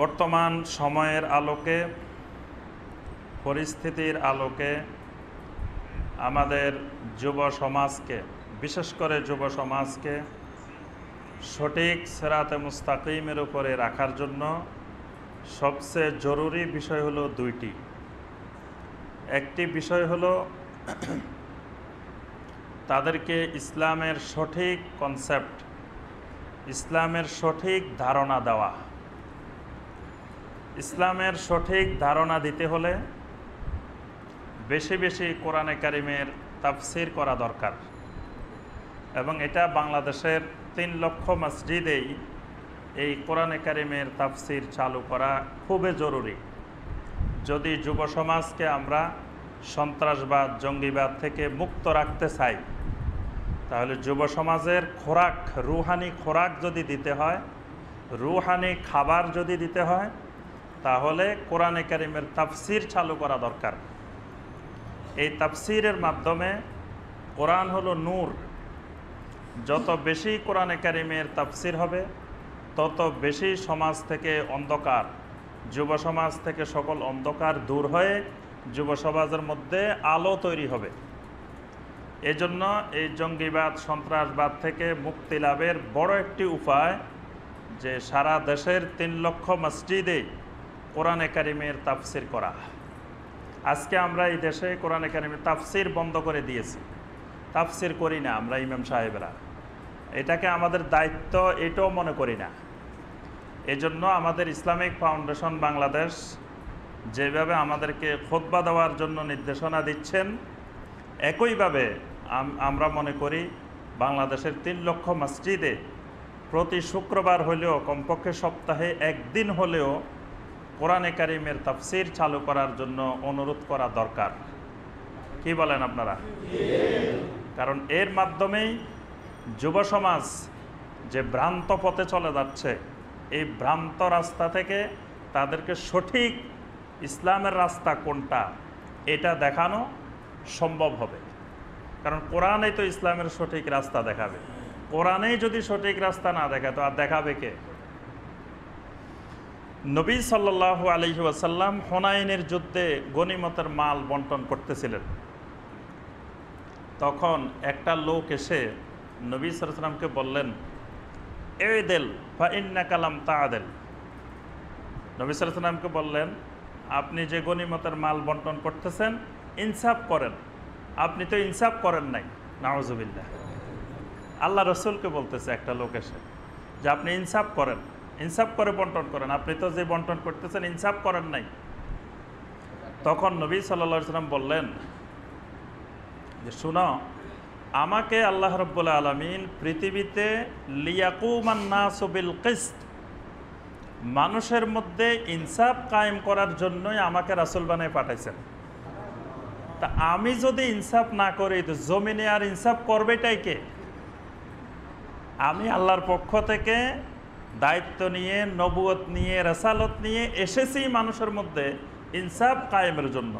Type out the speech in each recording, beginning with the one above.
বর্তমান সময়ের আলোকে পরিস্থিতির আলোকে আমাদের যুব সমাজকে বিশেষ করে যুব সমাজকে সঠিক সেরাতে মুস্তাকিমের উপরে রাখার জন্য সবচেয়ে জরুরি বিষয় হলো দুইটি একটি বিষয় হলো তাদেরকে ইসলামের সঠিক কনসেপ্ট ইসলামের সঠিক ধারণা দেওয়া ইসলামের সঠিক ধারণা দিতে হলে বেশি বেশি কোরআনে কারিমের তাফসির করা দরকার এবং এটা বাংলাদেশের তিন লক্ষ মসজিদেই এই কোরআনে কারিমের তাফসির চালু করা খুবই জরুরি যদি যুব সমাজকে আমরা সন্ত্রাসবাদ জঙ্গিবাদ থেকে মুক্ত রাখতে চাই তাহলে যুব সমাজের খোরাক রুহানি খোরাক যদি দিতে হয় রুহানি খাবার যদি দিতে হয় তাহলে কোরআনে কারিমের তাফসির চালু করা দরকার এই তাফসিরের মাধ্যমে কোরআন হলো নূর যত বেশি কোরআনে কারিমের তাফসির হবে তত বেশি সমাজ থেকে অন্ধকার যুব সমাজ থেকে সকল অন্ধকার দূর হয়ে যুব সমাজের মধ্যে আলো তৈরি হবে এজন্য এই জঙ্গিবাদ সন্ত্রাসবাদ থেকে মুক্তি লাভের বড় একটি উপায় যে সারা দেশের তিন লক্ষ মসজিদে কোরআন একাডেমির তাফসির করা আজকে আমরা এই দেশে কোরআন একাডেমির তাফসির বন্ধ করে দিয়েছি তাফসির করি না আমরা ইমাম সাহেবরা এটাকে আমাদের দায়িত্ব এটাও মনে করি না এজন্য আমাদের ইসলামিক ফাউন্ডেশন বাংলাদেশ যেভাবে আমাদেরকে খোদবা দেওয়ার জন্য নির্দেশনা দিচ্ছেন একইভাবে আমরা মনে করি বাংলাদেশের তিন লক্ষ মসজিদে প্রতি শুক্রবার হলেও কমপক্ষে সপ্তাহে একদিন হলেও কোরআনে কারিমের তাফসির চালু করার জন্য অনুরোধ করা দরকার কি বলেন আপনারা কারণ এর মাধ্যমেই যুব সমাজ যে ভ্রান্ত পথে চলে যাচ্ছে এই ভ্রান্ত রাস্তা থেকে তাদেরকে সঠিক ইসলামের রাস্তা কোনটা এটা দেখানো সম্ভব হবে কারণ কোরআনে তো ইসলামের সঠিক রাস্তা দেখাবে কোরআনেই যদি সঠিক রাস্তা না দেখায় তো আর দেখাবে কে নবী সাল্লু আলহি হোনাইনের যুদ্ধে গণিমতের মাল বন্টন করতেছিলেন তখন একটা লোক এসে নবী সালামকে বললেন এ দেল বা ইন্না কালাম তা দেল নবী সালামকে বললেন আপনি যে গণিমতের মাল বন্টন করতেছেন ইনসাফ করেন আপনি তো ইনসাফ করেন নাই নওয়াজবিল্লা আল্লাহ রসুলকে বলতেছে একটা লোক এসে যে আপনি ইনসাফ করেন ইনসাফ করে বন্টন করেন আপনি তো যে বন্টন করতেছেন ইনসাফ করেন নাই তখন নবী সাল্লাম বললেন যে শুন আমাকে আল্লাহ রব্বুল আলমিন পৃথিবীতে লিয়াকুমান্না সবিল কিস্ত মানুষের মধ্যে ইনসাফ কায়েম করার জন্যই আমাকে রাসুল বানায় পাঠাইছেন তা আমি যদি ইনসাফ না করি তো জমিনে আর ইনসাফ করবেটাই কে আমি আল্লাহর পক্ষ থেকে দায়িত্ব নিয়ে নবুয়ত নিয়ে রেসালত নিয়ে এসেছি মানুষের মধ্যে ইনসাফ কায়েমের জন্য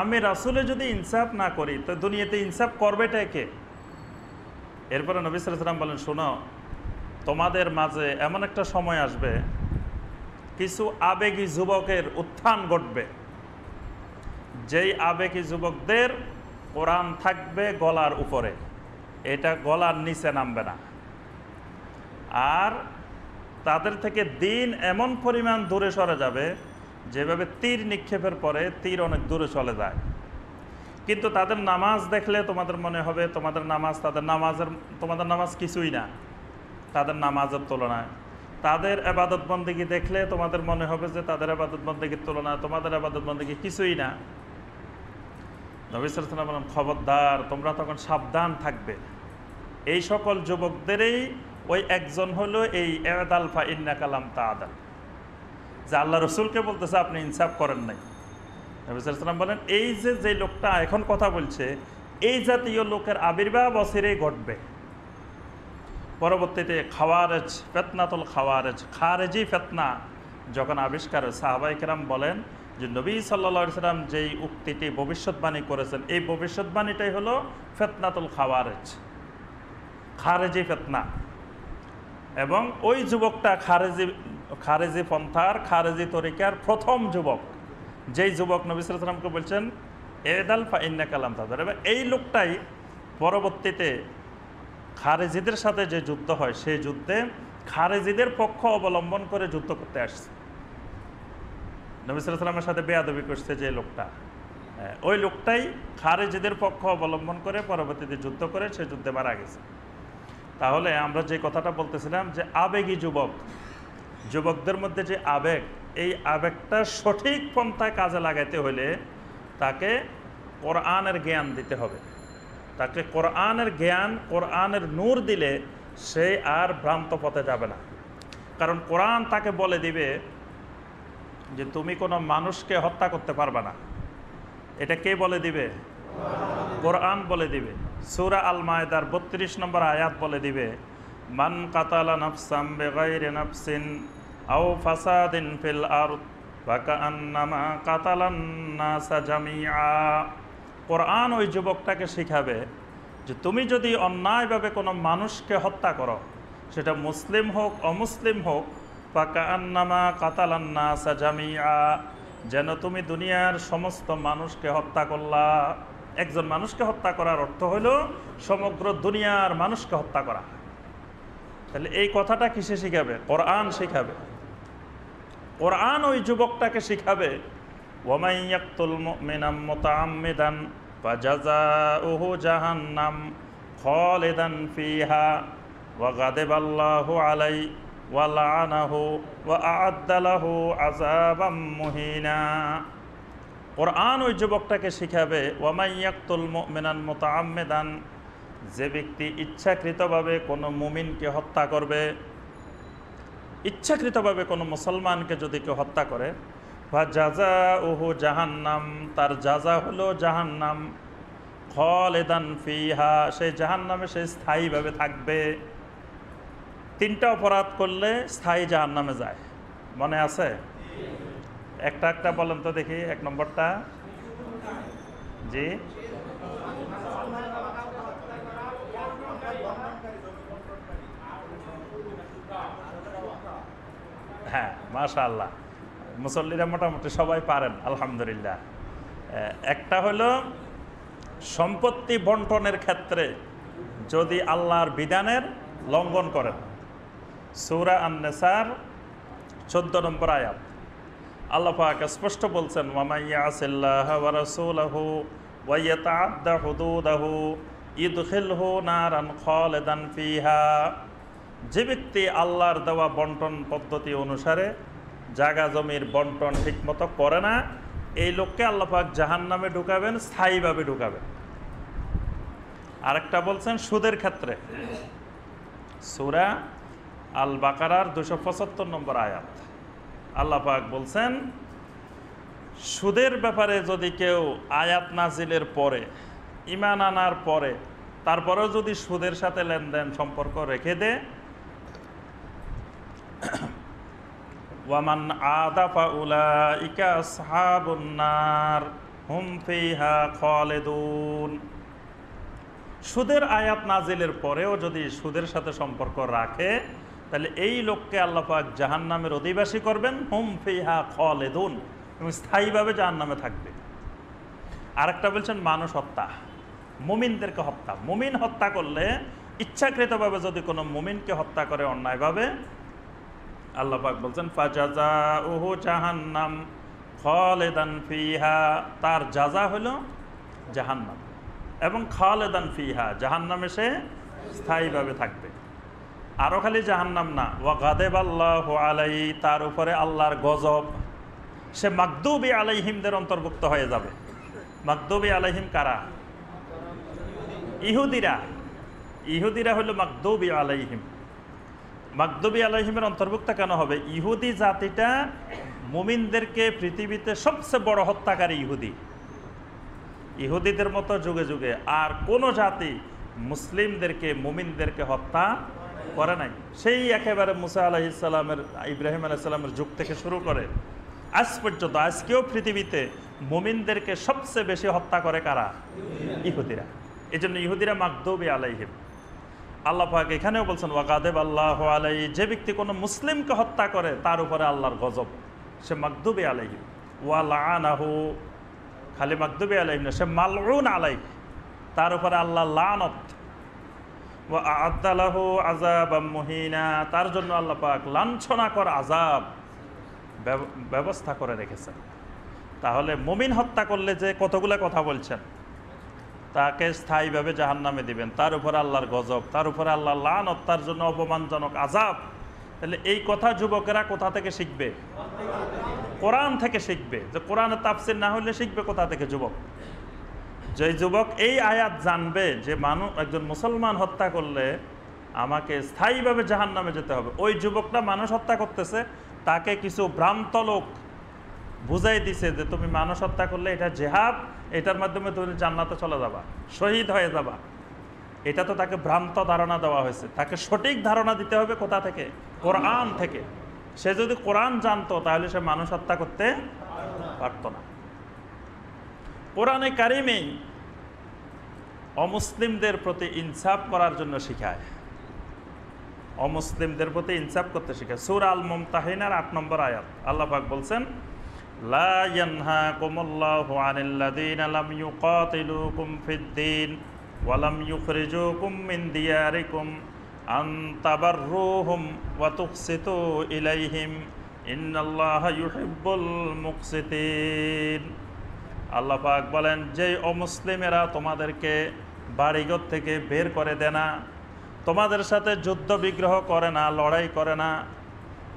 আমি রাসুলে যদি ইনসাফ না করি তো দুনিয়াতে ইনসাফ করবেটাই কে এরপরে নবী সালাম বলেন শোনো তোমাদের মাঝে এমন একটা সময় আসবে কিছু আবেগী যুবকের উত্থান ঘটবে যেই আবেগী যুবকদের কোরআন থাকবে গলার উপরে এটা গলার নিচে নামবে না আর তাদের থেকে দিন এমন পরিমাণ দূরে সরে যাবে যেভাবে তীর নিক্ষেপের পরে তীর অনেক দূরে চলে যায় কিন্তু তাদের নামাজ দেখলে তোমাদের মনে হবে তোমাদের নামাজ তাদের নামাজের তোমাদের নামাজ কিছুই না তাদের নামাজের তুলনায় তাদের আবাদত বন্দেগী দেখলে তোমাদের মনে হবে যে তাদের আবাদত বন্দেগীর তুলনা তোমাদের আবাদত বন্দেগী কিছুই না নবিসাম বললাম খবরদার তোমরা তখন সাবধান থাকবে এই সকল যুবকদেরই ওই একজন হলো এই আলফা ইন্না কালাম তা আদাল যে আল্লাহ রসুলকে বলতেছে আপনি ইনসাফ করেন নাই নবিসাম বলেন এই যে যে লোকটা এখন কথা বলছে এই জাতীয় লোকের আবির্ভাব অসিরেই ঘটবে পরবর্তীতে খাওয়ারেজ ফেতনাতুল খাওয়ারেজ খারেজি ফেতনা যখন আবিষ্কার সাহাবাইকেরাম বলেন যে নবী সাল্লা সাল্লাম যেই উক্তিটি ভবিষ্যৎবাণী করেছেন এই ভবিষ্যৎবাণীটাই হলো ফেতনাতুল খাওয়ারেজ খারেজি ফেতনা এবং ওই যুবকটা খারেজি খারেজি পন্থার খারেজি তরিকার প্রথম যুবক যেই যুবক নবী সাল্লামকে বলছেন এদাল ফা ইন্না কালাম তাদের এই লোকটাই পরবর্তীতে খারেজিদের সাথে যে যুদ্ধ হয় সেই যুদ্ধে খারেজিদের পক্ষ অবলম্বন করে যুদ্ধ করতে আসছে নবিসামের সাথে বেয়াদবি করছে যে লোকটা ওই লোকটাই খারেজিদের পক্ষ অবলম্বন করে পরবর্তীতে যুদ্ধ করে সে যুদ্ধে মারা গেছে তাহলে আমরা যে কথাটা বলতেছিলাম যে আবেগী যুবক যুবকদের মধ্যে যে আবেগ এই আবেগটা সঠিক পন্থায় কাজে লাগাইতে হলে তাকে কোরআনের জ্ঞান দিতে হবে তাকে কোরআনের জ্ঞান কোরআনের নূর দিলে সে আর ভ্রান্ত পথে যাবে না কারণ কোরআন তাকে বলে দিবে যে তুমি কোনো মানুষকে হত্যা করতে পারবে না এটা কে বলে দিবে কোরআন বলে দিবে সুরা আল মায়দার বত্রিশ নম্বর আয়াত বলে দিবে মান কাতালা বেগাইরে আও ফাসাদিন ফিল আর ফাকা আন্নামা জামিয়া কোরআন ওই যুবকটাকে শিখাবে যে তুমি যদি অন্যায়ভাবে কোনো মানুষকে হত্যা করো সেটা মুসলিম হোক অমুসলিম হোক বা কান্নামা কাতালান্না সাজামিয়া যেন তুমি দুনিয়ার সমস্ত মানুষকে হত্যা করলা একজন মানুষকে হত্যা করার অর্থ হইল সমগ্র দুনিয়ার মানুষকে হত্যা করা তাহলে এই কথাটা কিসে শিখাবে কোরআন শিখাবে কোরআন ওই যুবকটাকে শিখাবে ওমাই ইয়াকতুল মুমিনাম মুতাআম্মিদান ফাজাযাউহু জাহান্নাম খালিদান ফিহা ওয়া গাদাবাল্লাহু আলাইহি ওয়া লাআনাহু ওয়া আ'আদ্দা লাহু কোরআন ওই যুবকটাকে শিখাবে ওয়ামাই ইয়াকতুল মুমিনান যে ব্যক্তি ইচ্ছাকৃতভাবে কোনো মুমিনকে হত্যা করবে ইচ্ছাকৃতভাবে কোনো মুসলমানকে যদি কেউ হত্যা করে ভাজা ওহু জাহান্নাম তার যাজা হলো জাহান্নাম খলেদান ফিহা সে জাহান্নামে সে স্থায়ীভাবে থাকবে তিনটা অপরাধ করলে স্থায়ী জাহান্নামে যায় মনে আছে একটা একটা বলেন তো দেখি এক নম্বরটা জি হ্যাঁ মাশাল্লাহ মুসল্লিরা মোটামুটি সবাই পারেন আলহামদুলিল্লাহ একটা হলো সম্পত্তি বন্টনের ক্ষেত্রে যদি আল্লাহর বিধানের লঙ্ঘন করেন সৌরা আন্নেসার চোদ্দ নম্বর আয়াত আল্লাহ স্পষ্ট বলছেন আসিল্লাহ ফিহা যে ব্যক্তি আল্লাহর দেওয়া বন্টন পদ্ধতি অনুসারে জাগা জমির বন্টন মতো করে না এই লোককে আল্লাপাক জাহান নামে ঢুকাবেন স্থায়ীভাবে ঢুকাবেন আরেকটা বলছেন সুদের ক্ষেত্রে সুরা আল বাকারার দুশো পঁচাত্তর নম্বর আয়াত আল্লাপাক বলছেন সুদের ব্যাপারে যদি কেউ আয়াত নাজিলের পরে ইমান আনার পরে তারপরেও যদি সুদের সাথে লেনদেন সম্পর্ক রেখে দেয় ওয়ামান আদাফা উলা ইকা সাহাবন্নার হুম ফিহা খালেদুন সুদের আয়াত নাজিলের পরেও যদি সুদের সাথে সম্পর্ক রাখে তাহলে এই লোককে আল্লাপাক জাহান নামের অধিবাসী করবেন হুম ফিহা খালেদুন এবং স্থায়ীভাবে জাহান নামে থাকবে আরেকটা বলছেন মানুষ হত্যা মুমিনদেরকে হত্যা মুমিন হত্যা করলে ইচ্ছাকৃতভাবে যদি কোনো মুমিনকে হত্যা করে অন্যায়ভাবে আল্লাহ বলছেন ফাজাজা ওহো জাহান্নাম খলেদান ফিহা তার যাজা হল জাহান্নাম এবং খলেদান ফিহা জাহান্নামে সে স্থায়ীভাবে থাকবে আরও খালি জাহান্নাম না ওয়া গাদেব আল্লাহ আলাই তার উপরে আল্লাহর গজব সে মাকদুবি আলাইহিমদের অন্তর্ভুক্ত হয়ে যাবে মাকদুবি আলাইহিম কারা ইহুদিরা ইহুদিরা হইল মাকদুবি আলাইহিম মাকদবী আলহিমের অন্তর্ভুক্ত কেন হবে ইহুদি জাতিটা মুমিনদেরকে পৃথিবীতে সবচেয়ে বড় হত্যাকারী ইহুদি ইহুদিদের মতো যুগে যুগে আর কোনো জাতি মুসলিমদেরকে মুমিনদেরকে হত্যা করে নাই সেই একেবারে মুসা আলাহিসাল্লামের ইব্রাহিম আলাইসাল্লামের যুগ থেকে শুরু করে আজ পর্যন্ত আজকেও পৃথিবীতে মুমিনদেরকে সবচেয়ে বেশি হত্যা করে কারা ইহুদিরা এই জন্য ইহুদিরা মাকদবী আলাইহিম আল্লাহাক এখানেও বলছেন ওয়াকাদেব আল্লাহ আলাই যে ব্যক্তি কোনো মুসলিমকে হত্যা করে তার উপরে আল্লাহর গজব সে মাকদুবে আলাইহি ওয়াল আনাহু খালি মাকদুবে আলাইহিম না সে মালরুন আলাই তার উপরে আল্লাহ লানত ও আদালাহ আজাব মহিনা তার জন্য আল্লাহ পাক লাঞ্ছনাকর আজাব ব্যবস্থা করে রেখেছেন তাহলে মমিন হত্যা করলে যে কতগুলো কথা বলছেন তাকে স্থায়ীভাবে জাহান নামে দিবেন তার উপরে আল্লাহর গজব তার উপরে আল্লাহ লান তার জন্য অপমানজনক আজাব তাহলে এই কথা যুবকেরা কোথা থেকে শিখবে কোরআন থেকে শিখবে যে কোরআনে তাপসির না হলে শিখবে কোথা থেকে যুবক যে যুবক এই আয়াত জানবে যে মানুষ একজন মুসলমান হত্যা করলে আমাকে স্থায়ীভাবে জাহান নামে যেতে হবে ওই যুবকটা মানুষ হত্যা করতেছে তাকে কিছু ভ্রান্ত লোক বুঝাই দিছে যে তুমি মানুষ হত্যা করলে এটা জেহাদ এটার মাধ্যমে তুমি জান্নাতে চলে যাবা শহীদ হয়ে যাবা এটা তো তাকে ভ্রান্ত ধারণা দেওয়া হয়েছে তাকে সঠিক ধারণা দিতে হবে কোথা থেকে কোরআন থেকে সে যদি কোরআন জানতো তাহলে সে মানুষ হত্যা করতে পারত না কোরআনে কারিমে অমুসলিমদের প্রতি ইনসাফ করার জন্য শিখায় অমুসলিমদের প্রতি ইনসাফ করতে শিখায় সুর আল মমতাহিনার আট নম্বর আয়াত আল্লাহাক বলছেন لا ينهاكم الله عن الذين لم يقاتلوكم في الدين ولم يخرجوكم من دياركم أن تبروهم وتقسطوا إليهم إن الله يحب المقسطين আল্লাহ পাক বলেন যে অমুসলিমেরা তোমাদেরকে বাড়িঘর থেকে বের করে দেয় না তোমাদের সাথে যুদ্ধ বিগ্রহ করে না লড়াই করে না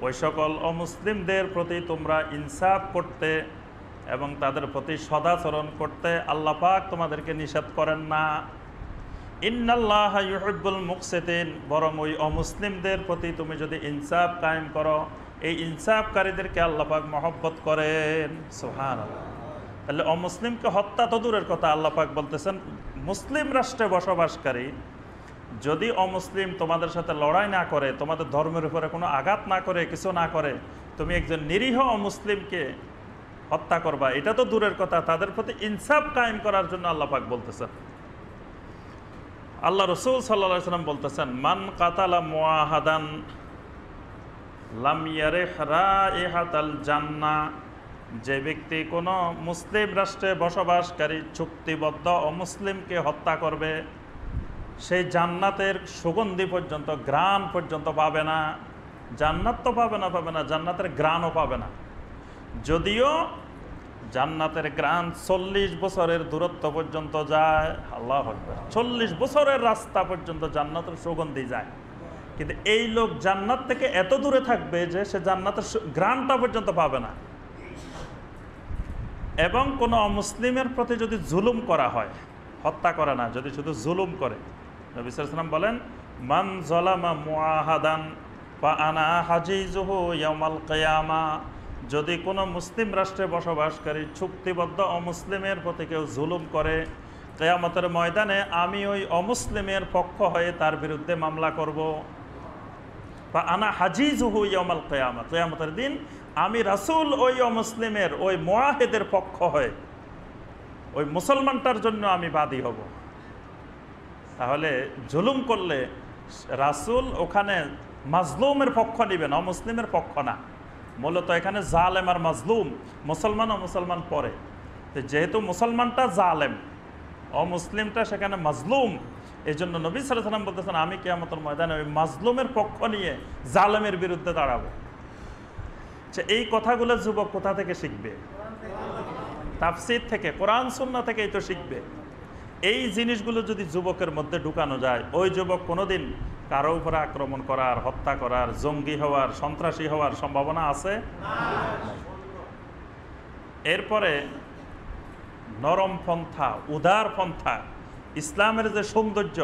ওই সকল অমুসলিমদের প্রতি তোমরা ইনসাফ করতে এবং তাদের প্রতি সদাচরণ করতে আল্লাহ পাক তোমাদেরকে নিষেধ করেন না ইন্নাল্লাহ মুকসেদিন বরং ওই অমুসলিমদের প্রতি তুমি যদি ইনসাফ কায়েম করো এই ইনসাফকারীদেরকে আল্লাপাক মহব্বত করেন সোহান তাহলে অমুসলিমকে হত্যা তো দূরের কথা আল্লাপাক বলতেছেন মুসলিম রাষ্ট্রে বসবাসকারী যদি অমুসলিম তোমাদের সাথে লড়াই না করে তোমাদের ধর্মের উপরে কোনো আঘাত না করে কিছু না করে তুমি একজন নিরীহ অমুসলিমকে হত্যা করবা এটা তো দূরের কথা তাদের প্রতি ইনসাফ কায়েম করার জন্য আল্লাপাক বলতেছেন আল্লাহ রসুল সাল্লা সাল্লাম বলতেছেন মান কাতালা মোয়াহাদান জান্না যে ব্যক্তি কোনো মুসলিম রাষ্ট্রে বসবাসকারী চুক্তিবদ্ধ অমুসলিমকে হত্যা করবে সেই জান্নাতের সুগন্ধি পর্যন্ত গ্রাম পর্যন্ত পাবে না জান্নাত তো পাবে না পাবে না জান্নাতের গ্রানও পাবে না যদিও জান্নাতের গ্রান চল্লিশ বছরের দূরত্ব পর্যন্ত যায় আল্লাহ চল্লিশ বছরের রাস্তা পর্যন্ত জান্নাতের সুগন্ধি যায় কিন্তু এই লোক জান্নাত থেকে এত দূরে থাকবে যে সে জান্নাতের গ্রানটা পর্যন্ত পাবে না এবং কোনো অমুসলিমের প্রতি যদি জুলুম করা হয় হত্যা করে না যদি শুধু জুলুম করে বলেন মান জলামা মুআহাদান বা আনা জুহু ইয়ামাল কয়ামা যদি কোনো মুসলিম রাষ্ট্রে বসবাসকারী চুক্তিবদ্ধ অমুসলিমের প্রতি কেউ জুলুম করে কেয়ামতের ময়দানে আমি ওই অমুসলিমের পক্ষ হয়ে তার বিরুদ্ধে মামলা করব। বা আনা জুহু ইয়ামাল কেয়ামা কেয়ামতের দিন আমি রাসুল ওই অমুসলিমের ওই মোয়াহেদের পক্ষ হয়ে ওই মুসলমানটার জন্য আমি বাদী হব তাহলে জুলুম করলে রাসুল ওখানে মাজলুমের পক্ষ না অমুসলিমের পক্ষ না মূলত এখানে জালেম আর মাজলুম মুসলমান ও মুসলমান পরে তো যেহেতু মুসলমানটা জালেম অমুসলিমটা সেখানে মাজলুম এই জন্য নবী সালাম বলতেছেন আমি কে আমার ময়দানে ওই মাজলুমের পক্ষ নিয়ে জালেমের বিরুদ্ধে দাঁড়াবো আচ্ছা, এই কথাগুলো যুবক কোথা থেকে শিখবে তাফসির থেকে কোরআন সুন্না থেকেই তো শিখবে এই জিনিসগুলো যদি যুবকের মধ্যে ঢুকানো যায় ওই যুবক কোনোদিন কারো উপরে আক্রমণ করার হত্যা করার জঙ্গি হওয়ার সন্ত্রাসী হওয়ার সম্ভাবনা আছে এরপরে নরম পন্থা উদার পন্থা ইসলামের যে সৌন্দর্য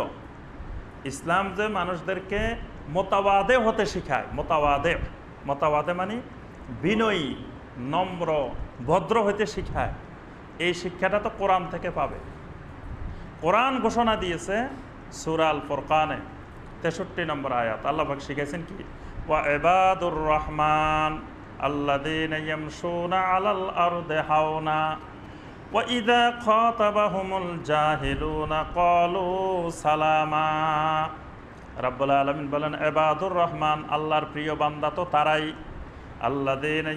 ইসলাম যে মানুষদেরকে মতাবাদে হতে শেখায় মতাবাদে মতাবাদে মানে বিনয়ী নম্র ভদ্র হইতে শিখায় এই শিক্ষাটা তো কোরআন থেকে পাবে কোরআন ঘোষণা দিয়েছে সুরাল ফোরকানে তেষট্টি নম্বর আয়াত আল্লাহাক শিখেছেন কি ওয়া রহমান আল্লাদিন দেহাওনা আলমিন বলেন রহমান আল্লাহর প্রিয় বান্দা তো তারাই আল্লাহ দিন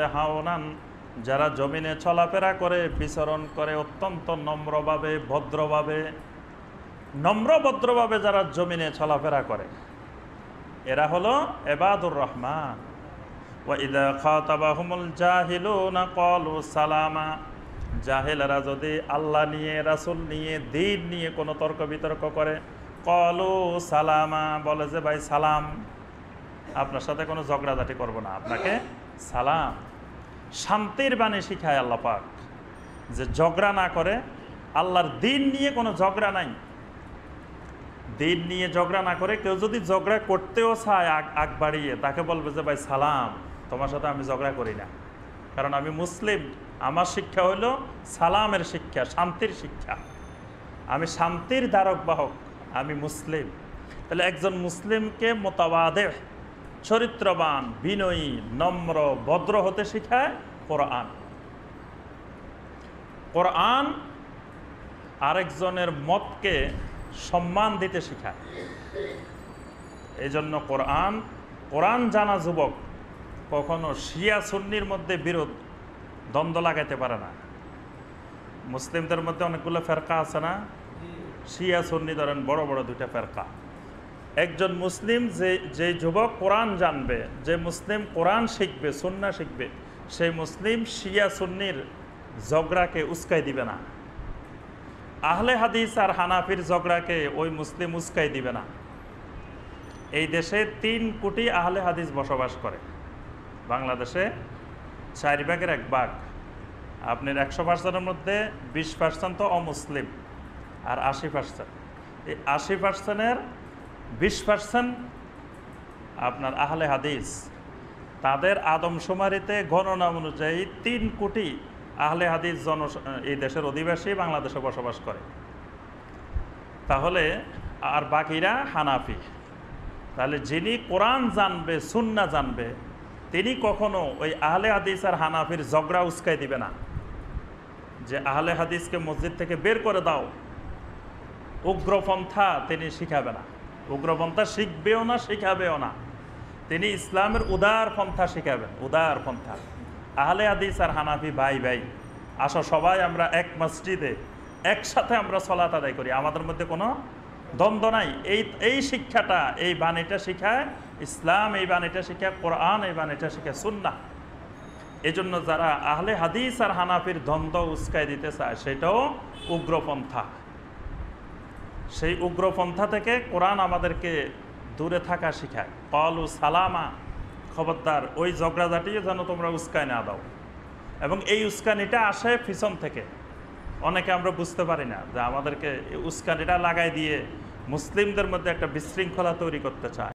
দেহাওনান যারা জমিনে চলাফেরা করে বিচরণ করে অত্যন্ত নম্রভাবে ভদ্রভাবে নম্রভদ্রভাবে যারা জমিনে চলাফেরা করে এরা হলো এবাদুর রহমান সালামা জাহেলারা যদি আল্লাহ নিয়ে রাসুল নিয়ে দিন নিয়ে কোনো তর্ক বিতর্ক করে কলু সালামা বলে যে ভাই সালাম আপনার সাথে কোনো ঝগড়াঝাটি করব না আপনাকে সালাম শান্তির বাণী শিখায় আল্লাহ পাক যে ঝগড়া না করে আল্লাহর দিন নিয়ে কোনো ঝগড়া নাই দিন নিয়ে ঝগড়া না করে কেউ যদি ঝগড়া করতেও চায় আগ আগ বাড়িয়ে তাকে বলবে যে ভাই সালাম তোমার সাথে আমি ঝগড়া করি না কারণ আমি মুসলিম আমার শিক্ষা হলো সালামের শিক্ষা শান্তির শিক্ষা আমি শান্তির ধারক বাহক আমি মুসলিম তাহলে একজন মুসলিমকে মোতাবাদে চরিত্রবান বিনয়ী নম্র ভদ্র হতে শিখায় কোরআন কোরআন আরেকজনের মতকে সম্মান দিতে শিখায় এই জন্য কোরআন কোরআন জানা যুবক কখনো শিয়া সুন্নির মধ্যে বিরোধ দ্বন্দ্ব লাগাইতে পারে না মুসলিমদের মধ্যে অনেকগুলো ফেরকা আছে না শিয়া সুন্নি ধরেন বড় বড় দুইটা ফেরকা একজন মুসলিম যে যে যুবক কোরআন জানবে যে মুসলিম কোরআন শিখবে সুন্না শিখবে সেই মুসলিম শিয়া সুন্নির ঝগড়াকে উস্কাই দিবে না আহলে হাদিস আর হানাফির ঝগড়াকে ওই মুসলিম উস্কাই দিবে না এই দেশে তিন কোটি আহলে হাদিস বসবাস করে বাংলাদেশে চার ভাগের এক ভাগ আপনার একশো পার্সেন্টের মধ্যে বিশ পার্সেন্ট তো অমুসলিম আর আশি পার্সেন্ট এই আশি পার্সেন্টের বিশ পার্সেন্ট আপনার আহলে হাদিস তাদের আদমশুমারিতে গণনা অনুযায়ী তিন কোটি আহলে হাদিস জন এই দেশের অধিবাসী বাংলাদেশে বসবাস করে তাহলে আর বাকিরা হানাফি তাহলে যিনি কোরআন জানবে সুন্না জানবে তিনি কখনো ওই আহলে হাদিস আর হানাফির ঝগড়া উস্কাই দিবে না যে আহলে হাদিসকে মসজিদ থেকে বের করে দাও উগ্রপন্থা তিনি শিখাবে না উগ্রপন্থা শিখবেও না শিখাবেও না তিনি ইসলামের উদার পন্থা শিখাবেন উদার পন্থা আহলে আদিস আর হানাফি ভাই ভাই আসো সবাই আমরা এক মসজিদে একসাথে আমরা সলাত আদায় করি আমাদের মধ্যে কোনো দ্বন্দ্ব নাই এই এই শিক্ষাটা এই বাণীটা শিখায় ইসলাম এই বাণীটা শিখায় কোরআন এই বাণীটা শিখায় সুন্না এজন্য যারা আহলে হাদিস আর হানাফির দ্বন্দ্ব উস্কাই দিতে চায় সেটাও উগ্রপন্থা সেই উগ্রপন্থা থেকে কোরআন আমাদেরকে দূরে থাকা শিখায় কলু সালামা খবরদার ওই ঝগড়াঝাটি যেন তোমরা উস্কায় না দাও এবং এই উস্কানিটা আসে ফিসন থেকে অনেকে আমরা বুঝতে পারি না যে আমাদেরকে উস্কানিটা লাগাই দিয়ে মুসলিমদের মধ্যে একটা বিশৃঙ্খলা তৈরি করতে চায়